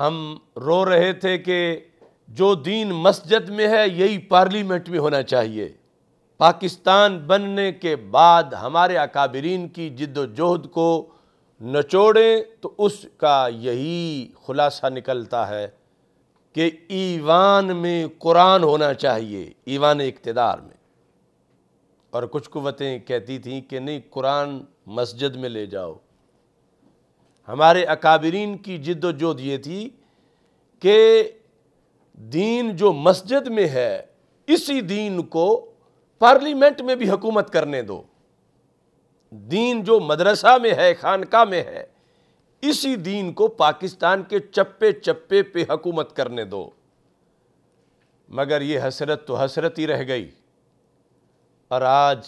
ہم رو رہے تھے کہ جو دین مسجد میں ہے یہی پارلیمنٹ میں ہونا چاہیے پاکستان بننے کے بعد ہمارے اکابرین کی جد و جہد کو نچوڑیں تو اس کا یہی خلاصہ نکلتا ہے کہ ایوان میں قرآن ہونا چاہیے ایوان اقتدار میں اور کچھ قوتیں کہتی تھیں کہ نہیں قرآن مسجد میں لے جاؤ ہمارے اکابرین کی جد و جہد یہ تھی کہ دین جو مسجد میں ہے اسی دین کو پارلیمنٹ میں بھی حکومت کرنے دو دین جو مدرسہ میں ہے خانقاہ میں ہے اسی دین کو پاکستان کے چپے چپے پہ حکومت کرنے دو مگر یہ حسرت تو حسرت ہی رہ گئی اور آج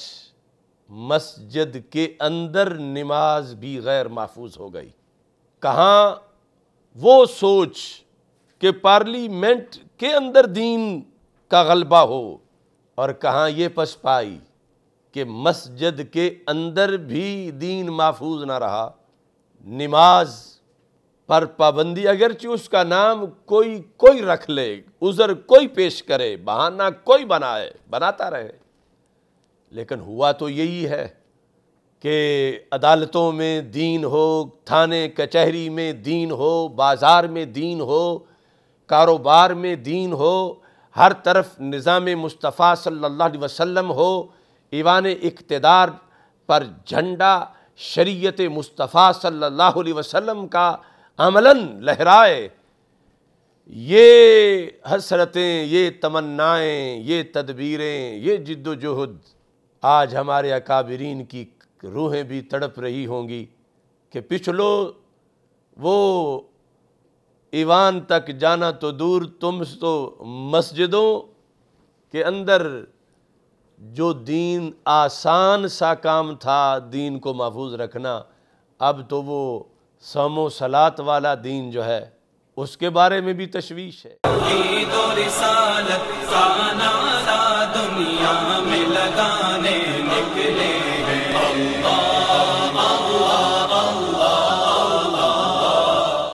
مسجد کے اندر نماز بھی غیر محفوظ ہو گئی کہاں وہ سوچ کہ پارلیمنٹ کے اندر دین کا غلبہ ہو اور کہاں یہ پس پائی کہ مسجد کے اندر بھی دین محفوظ نہ رہا نماز پر پابندی اگرچہ اس کا نام کوئی کوئی رکھ لے عذر کوئی پیش کرے بہانہ کوئی بنائے بناتا رہے لیکن ہوا تو یہی ہے کہ عدالتوں میں دین ہو تھانے کچہری میں دین ہو بازار میں دین ہو کاروبار میں دین ہو ہر طرف نظام مصطفیٰ صلی اللہ علیہ وسلم ہو ایوان اقتدار پر جھنڈا شریعت مصطفیٰ صلی اللہ علیہ وسلم کا عملاً لہرائے یہ حسرتیں یہ تمنائیں یہ تدبیریں یہ جد و جہد آج ہمارے اکابرین کی روحیں بھی تڑپ رہی ہوں گی کہ پچھلو وہ ایوان تک جانا تو دور تم تو مسجدوں کے اندر جو دین آسان سا کام تھا دین کو محفوظ رکھنا اب تو وہ سم و سلات والا دین جو ہے اس کے بارے میں بھی تشویش ہے